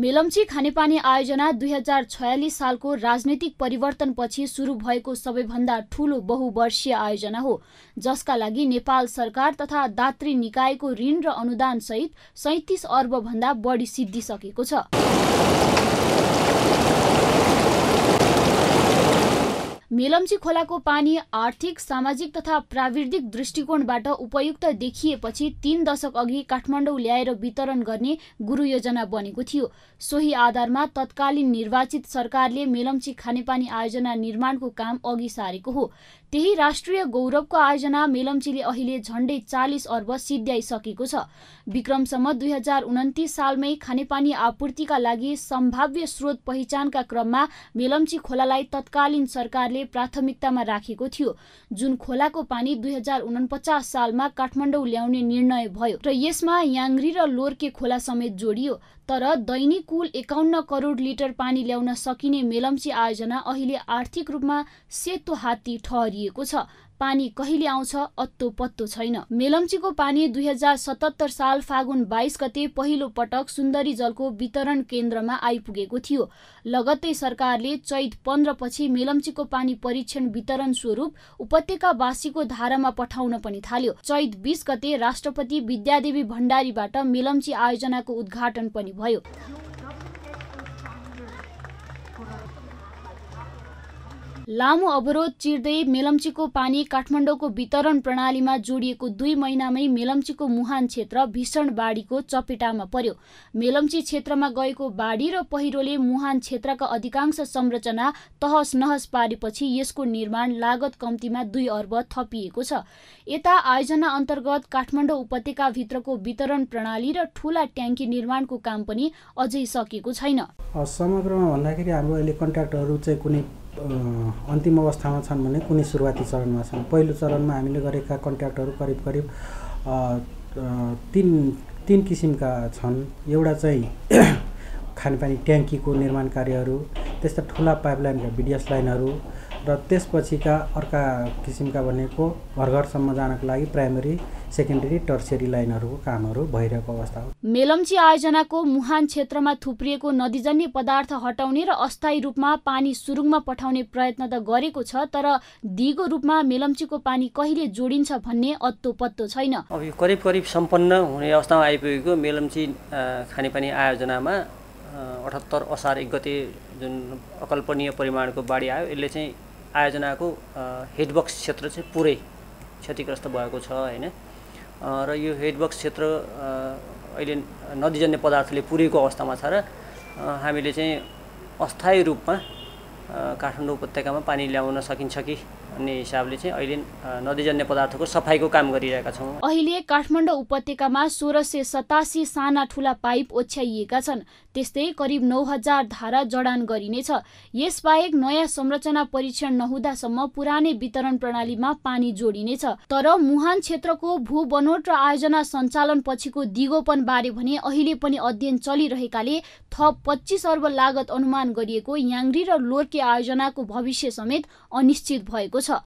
मेलम्ची खानेपानी आयोजना दुई हजार छयालिस सालको राजनैतिक परिवर्तनपछि सुरु भएको सबैभन्दा ठूलो बहुवर्षीय आयोजना हो जसका लागि नेपाल सरकार तथा दात्री निकायको ऋण र अनुदानसहित सैतिस अर्बभन्दा बढी सिद्धिसकेको छ मेलम्ची खोलाको पानी आर्थिक सामाजिक तथा प्राविधिक दृष्टिकोणबाट उपयुक्त देखिएपछि तीन दशक अघि काठमाडौँ ल्याएर वितरण गर्ने गुरु योजना बनेको थियो सोही आधारमा तत्कालीन निर्वाचित सरकारले मेलम्ची खानेपानी आयोजना निर्माणको काम अघि सारेको हो त्यही राष्ट्रिय गौरवको आयोजना मेलम्चीले अहिले झण्डै चालिस अर्ब सिद्ध्याइसकेको छ विक्रमसम्म दुई हजार उन्तिस सालमै खानेपानी आपूर्तिका लागि सम्भाव्य स्रोत पहिचानका क्रममा मेलम्ची खोलालाई तत्कालीन सरकारले प्राथमिकतामा राखेको थियो जुन खोलाको पानी दुई सालमा काठमाडौँ ल्याउने निर्णय भयो र यसमा याङ्री र लोर्के खोला समेत जोडियो तर दैनिक कुल एकाउन्न करोड लिटर पानी ल्याउन सकिने मेलम्ची आयोजना अहिले आर्थिक रूपमा सेतो हात्ती ठहरिएको छ पानी कहिले आउँछ अत्तो पत्तो छैन मेलम्चीको पानी दुई हजार सतहत्तर साल फागुन बाइस गते पहिलो पटक सुन्दरी जलको वितरण केन्द्रमा आइपुगेको थियो लगत्तै सरकारले चैत पन्ध्रपछि मेलम्चीको पानी परीक्षण वितरण स्वरूप उपत्यकावासीको धारामा पठाउन पनि थाल्यो चैत बिस गते राष्ट्रपति विद्यादेवी भण्डारीबाट मेलम्ची आयोजनाको उद्घाटन पनि भयो लामो अवरोध चिर्दै मेलम्चीको पानी काठमाडौँको वितरण प्रणालीमा जोडिएको दुई महिनामै मेलम्चीको मुहान क्षेत्र भीषण बाढीको चपेटामा पर्यो मेलम्ची क्षेत्रमा गएको बाढी र पहिरोले मुहान क्षेत्रका अधिकांश संरचना तहस नहस पारेपछि यसको निर्माण लागत कम्तीमा दुई अर्ब थपिएको छ यता आयोजना अन्तर्गत काठमाडौँ उपत्यकाभित्रको वितरण प्रणाली र ठुला ट्याङ्की निर्माणको काम पनि अझै सकेको छैन समग्रमा भन्दाखेरि हाम्रो अहिले कन्ट्राक्टहरू चाहिँ कुनै अन्तिम अवस्थामा छन् भने कुनै सुरुवाती चरणमा छन् पहिलो चरणमा हामीले गरेका कन्ट्याक्टहरू करिब करिब तिन तिन किसिमका छन् एउटा चाहिँ खानेपानी ट्याङ्कीको निर्माण कार्यहरू त्यस्ता ठुला पाइपलाइनका बिडिएस लाइनहरू र त्यसपछिका अर्का किसिमका भनेको घर घरसम्म जानको लागि प्राइमेरी सेकेन्डरी टर्सरी लाइनहरूको कामहरू भइरहेको अवस्था हो मेलम्ची आयोजनाको मुहान क्षेत्रमा थुप्रिएको नदीजन्य पदार्थ हटाउने र अस्थायी रूपमा पानी सुरुङमा पठाउने प्रयत्न त गरेको छ तर दिगो रूपमा मेलम्चीको पानी कहिले जोडिन्छ भन्ने अत्तो पत्तो छैन अब यो करिब करिब सम्पन्न हुने अवस्थामा आइपुगेको मेलम्ची खानेपानी आयोजनामा अठहत्तर असार एक गते जुन अकल्पनीय परिमाणको बाढी आयो यसले चाहिँ आयोजनाको हेडबक्स क्षेत्र चाहिँ पुरै क्षतिग्रस्त भएको छ होइन र यो हेडबक्स क्षेत्र अहिले नदीजन्य पदार्थले पुरेको अवस्थामा छ र हामीले चाहिँ अस्थायी रूपमा काठमाडौँ उपत्यकामा पानी ल्याउन सकिन्छ कि भन्ने हिसाबले चाहिँ अहिले नदीजन्य पदार्थको सफाइको काम गरिरहेका छौँ अहिले काठमाडौँ उपत्यकामा सोह्र सय सतासी साना ठुला पाइप ओछ्याइएका छन् त्यस्तै करिब नौ हजार धारा जडान गरिनेछ यसबाहेक नयाँ संरचना परीक्षण नहुँदासम्म पुरानै वितरण प्रणालीमा पानी जोडिनेछ तर मुहान क्षेत्रको भू बनोट र आयोजना सञ्चालन पछिको दिगोपन बारे भने अहिले पनि अध्ययन चलिरहेकाले थप पच्चिस अर्ब लागत अनुमान गरिएको याङ्री र लोर्के आयोजनाको भविष्य समेत अनिश्चित भएको छ